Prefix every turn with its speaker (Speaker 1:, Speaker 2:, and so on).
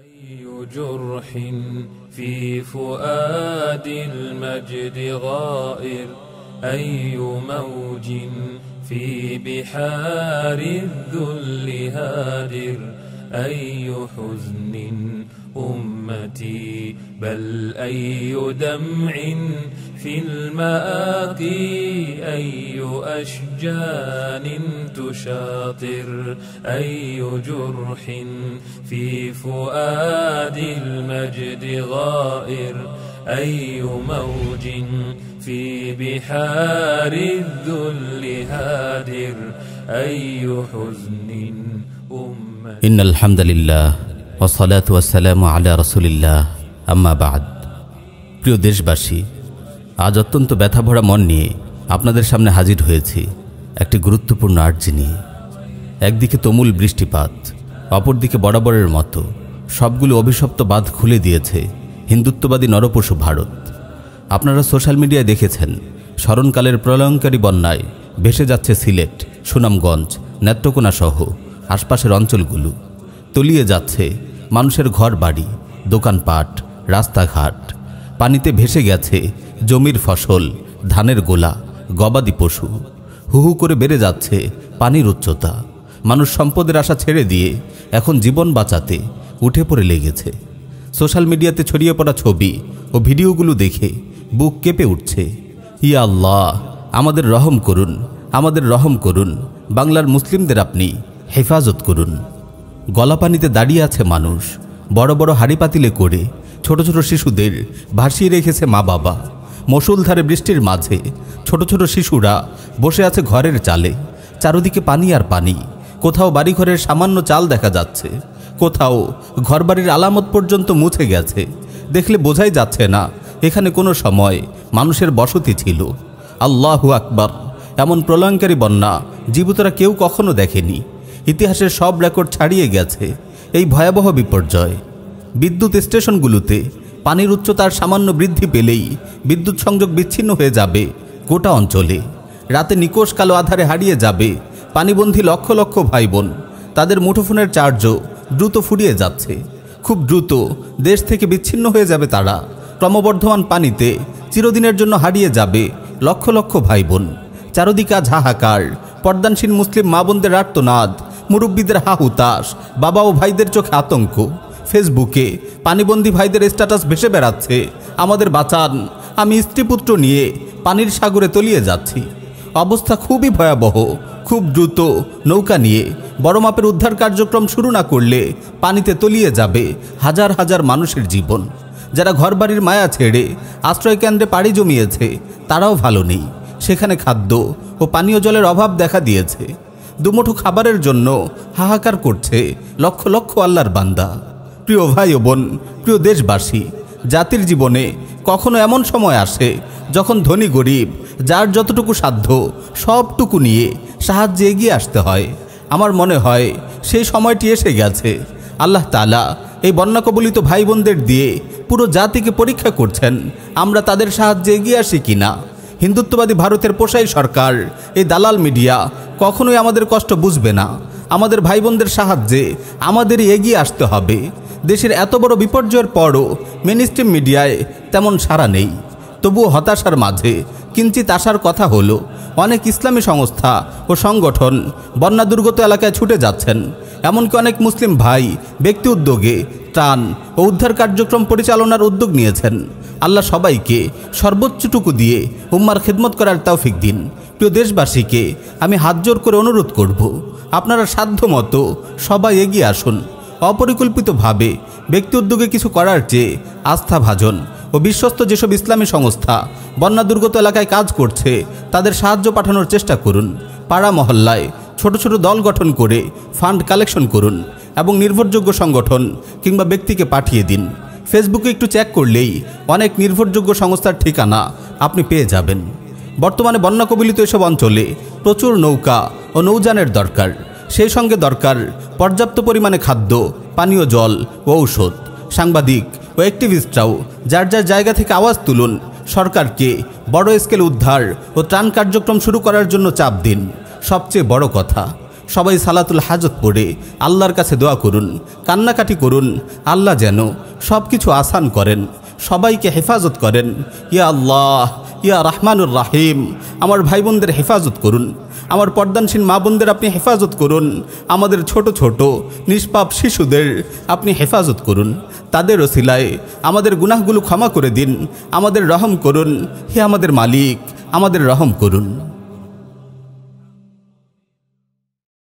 Speaker 1: أي جرح في فؤاد المجد غائر أي موج في بحار الذل هادر أي حزن أمتي بل أي دمع في المآتي أي أشجان تشاطر أي جرح في فؤاد المجد غائر أي موج في بحار الذل هادر أي حزن
Speaker 2: أمة إن الحمد لله والصلاة والسلام على رسول الله أما بعد প্রিয় দেশবাসী আজ অত্যন্ত ব্যথা ভরা মন নিয়ে আপনাদের সামনে হাজির হয়েছি একটি গুরুত্বপূর্ণ আর্জি নিয়ে একদিকে তমুল বৃষ্টিপাত অপরদিকে বরাবরের মতো সবগুলো অভিশপ্ত বাঁধ খুলে দিয়েছে হিন্দুত্ববাদী নরপশু ভারত আপনারা সোশ্যাল মিডিয়ায় দেখেছেন স্মরণকালের প্রলয়ঙ্কারী বন্যায় ভেসে যাচ্ছে সিলেট সুনামগঞ্জ নেত্রকোনা সহ আশপাশের অঞ্চলগুলো তলিয়ে যাচ্ছে মানুষের ঘর বাড়ি দোকানপাট রাস্তাঘাট পানিতে ভেসে গেছে জমির ফসল ধানের গোলা গবাদি পশু হুহু করে বেড়ে যাচ্ছে পানির উচ্চতা মানুষ সম্পদের আশা ছেড়ে দিয়ে এখন জীবন বাঁচাতে উঠে পড়ে লেগেছে সোশ্যাল মিডিয়াতে ছড়িয়ে পড়া ছবি ও ভিডিওগুলো দেখে বুক কেঁপে উঠছে ইয়া আল্লাহ আমাদের রহম করুন আমাদের রহম করুন বাংলার মুসলিমদের আপনি হেফাজত করুন গলা পানিতে দাঁড়িয়ে আছে মানুষ বড় বড় হাড়ি পাতিলে করে ছোট ছোট শিশুদের ভাসিয়ে রেখেছে মা বাবা মসুলধারে বৃষ্টির মাঝে ছোট ছোট শিশুরা বসে আছে ঘরের চালে চারদিকে পানি আর পানি কোথাও বাড়িঘরের সামান্য চাল দেখা যাচ্ছে কোথাও ঘরবাড়ির আলামত পর্যন্ত মুছে গেছে দেখলে বোঝাই যাচ্ছে না এখানে কোনো সময় মানুষের বসতি ছিল আল্লাহু আকবর এমন প্রলয়ঙ্কারী বন্যা জীবিতরা কেউ কখনো দেখেনি ইতিহাসের সব রেকর্ড ছাড়িয়ে গেছে এই ভয়াবহ বিপর্যয় বিদ্যুৎ স্টেশনগুলোতে পানির উচ্চতার সামান্য বৃদ্ধি পেলেই বিদ্যুৎ সংযোগ বিচ্ছিন্ন হয়ে যাবে গোটা অঞ্চলে রাতে নিকোষ কালো আধারে হারিয়ে যাবে পানিবন্ধী লক্ষ লক্ষ ভাই বোন তাদের মুঠোফোনের চার্জও দ্রুত ফুরিয়ে যাচ্ছে খুব দ্রুত দেশ থেকে বিচ্ছিন্ন হয়ে যাবে তারা ক্রমবর্ধমান পানিতে চিরদিনের জন্য হারিয়ে যাবে লক্ষ লক্ষ ভাই বোন চারদিকে আজ হাহাকার পর্দানসীন মুসলিম মা বোনদের আর্তনাদ মুরব্বীদের হাহুতাস বাবা ও ভাইদের চোখে আতঙ্ক ফেসবুকে পানিবন্দী ভাইদের স্ট্যাটাস ভেসে বেড়াচ্ছে আমাদের বাঁচান আমি স্ত্রীপুত্র নিয়ে পানির সাগরে তলিয়ে যাচ্ছি অবস্থা খুবই ভয়াবহ খুব দ্রুত নৌকা নিয়ে বড় মাপের উদ্ধার কার্যক্রম শুরু না করলে পানিতে তলিয়ে যাবে হাজার হাজার মানুষের জীবন যারা ঘরবাড়ির মায়া ছেড়ে আশ্রয়কেন্দ্রে পাড়ি জমিয়েছে তারাও ভালো নেই সেখানে খাদ্য ও পানীয় জলের অভাব দেখা দিয়েছে দুমুঠো খাবারের জন্য হাহাকার করছে লক্ষ লক্ষ আল্লাহর বান্দা প্রিয় ভাই ও বোন প্রিয় দেশবাসী জাতির জীবনে কখনো এমন সময় আসে যখন ধনী গরিব যার যতটুকু সাধ্য সবটুকু নিয়ে সাহায্যে এগিয়ে আসতে হয় আমার মনে হয় সেই সময়টি এসে গেছে আল্লাহ তালা এই বন্যাকবলিত ভাই বোনদের দিয়ে পুরো জাতিকে পরীক্ষা করছেন আমরা তাদের সাহায্যে এগিয়ে আসি কি না হিন্দুত্ববাদী ভারতের পোষাই সরকার এই দালাল মিডিয়া কখনোই আমাদের কষ্ট বুঝবে না আমাদের ভাই বোনদের সাহায্যে আমাদেরই এগিয়ে আসতে হবে দেশের এত বড় বিপর্যয়ের পরও মেনস্ট্রিম মিডিয়ায় তেমন সাড়া নেই তবুও হতাশার মাঝে কিঞ্চিত আসার কথা হলো অনেক ইসলামী সংস্থা ও সংগঠন বন্যা দুর্গত এলাকায় ছুটে যাচ্ছেন এমনকি অনেক মুসলিম ভাই ব্যক্তি উদ্যোগে ত্রাণ ও উদ্ধার কার্যক্রম পরিচালনার উদ্যোগ নিয়েছেন আল্লাহ সবাইকে সর্বোচ্চটুকু দিয়ে উম্মার খেদমত করার তৌফিক দিন প্রিয় দেশবাসীকে আমি হাত জোর করে অনুরোধ করব আপনারা সাধ্য মতো সবাই এগিয়ে আসুন অপরিকল্পিতভাবে ব্যক্তি উদ্যোগে কিছু করার চেয়ে আস্থা ভাজন ও বিশ্বস্ত যেসব ইসলামী সংস্থা বন্যা দুর্গত এলাকায় কাজ করছে তাদের সাহায্য পাঠানোর চেষ্টা করুন পাড়া মহল্লায় ছোট ছোট দল গঠন করে ফান্ড কালেকশন করুন এবং নির্ভরযোগ্য সংগঠন কিংবা ব্যক্তিকে পাঠিয়ে দিন ফেসবুকে একটু চেক করলেই অনেক নির্ভরযোগ্য সংস্থার ঠিকানা আপনি পেয়ে যাবেন বর্তমানে বন্যা কবলিত এসব অঞ্চলে প্রচুর নৌকা ও নৌযানের দরকার সেই সঙ্গে দরকার পর্যাপ্ত পরিমাণে খাদ্য পানীয় জল ও ঔষধ সাংবাদিক ও অ্যাক্টিভিস্টরাও যার যার জায়গা থেকে আওয়াজ তুলুন সরকারকে বড় স্কেল উদ্ধার ও ত্রাণ কার্যক্রম শুরু করার জন্য চাপ দিন সবচেয়ে বড় কথা সবাই সালাতুল হাজত পড়ে আল্লাহর কাছে দোয়া করুন কান্নাকাটি করুন আল্লাহ যেন সব কিছু আসান করেন সবাইকে হেফাজত করেন ইয়া আল্লাহ ইয়া রহমানুর রাহিম আমার ভাই বোনদের হেফাজত করুন আমার পর্দানসীন মা বোনদের আপনি হেফাজত করুন আমাদের ছোট ছোট নিষ্পাপ শিশুদের আপনি হেফাজত করুন তাদের ওসিলায় আমাদের গুনাহগুলো ক্ষমা করে দিন আমাদের রহম করুন হে আমাদের মালিক আমাদের রহম করুন